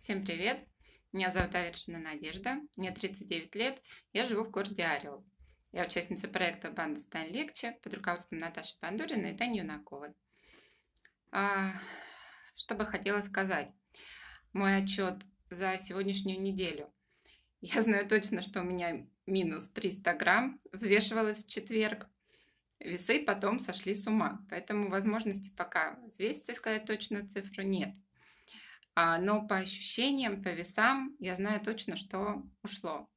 Всем привет! Меня зовут Авершина Надежда, мне 39 лет, я живу в городе Орел. Я участница проекта «Банда Стань легче» под руководством Наташи Пандуриной и Тани Юнаковой. А, что бы хотела сказать? Мой отчет за сегодняшнюю неделю. Я знаю точно, что у меня минус 300 грамм взвешивалось в четверг. Весы потом сошли с ума, поэтому возможности пока взвеситься и сказать точно цифру нет – а, но по ощущениям, по весам я знаю точно, что ушло.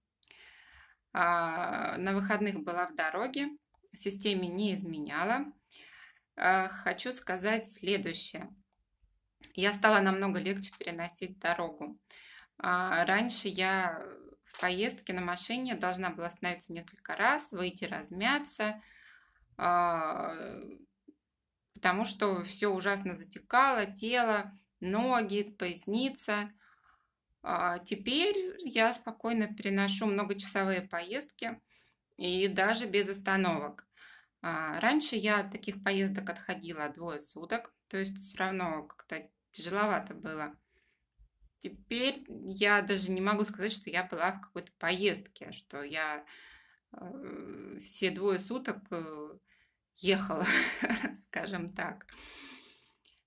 А, на выходных была в дороге, системе не изменяла. А, хочу сказать следующее. Я стала намного легче переносить дорогу. Раньше я в поездке на машине должна была остановиться несколько раз, выйти размяться, потому что все ужасно затекало, тело, ноги, поясница. А, теперь я спокойно переношу многочасовые поездки и даже без остановок. А, раньше я от таких поездок отходила двое суток, то есть все равно как-то тяжеловато было. Теперь я даже не могу сказать, что я была в какой-то поездке, что я э, все двое суток э, ехала, скажем так.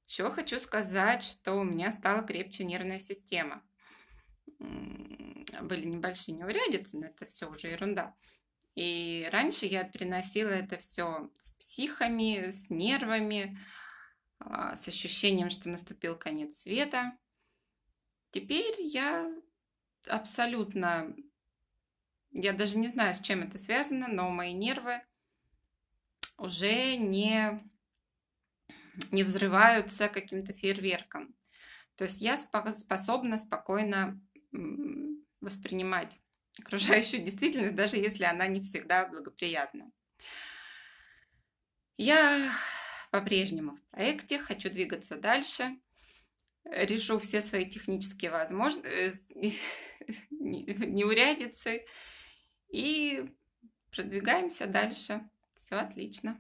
Еще хочу сказать, что у меня стала крепче нервная система. Были небольшие неурядицы, но это все уже ерунда. И раньше я переносила это все с психами, с нервами, а, с ощущением, что наступил конец света. Теперь я абсолютно... Я даже не знаю, с чем это связано, но мои нервы уже не не взрываются каким-то фейерверком. То есть я способна спокойно воспринимать окружающую действительность, даже если она не всегда благоприятна. Я по-прежнему в проекте, хочу двигаться дальше, решу все свои технические возможности, э, неурядицы и продвигаемся дальше. Все отлично.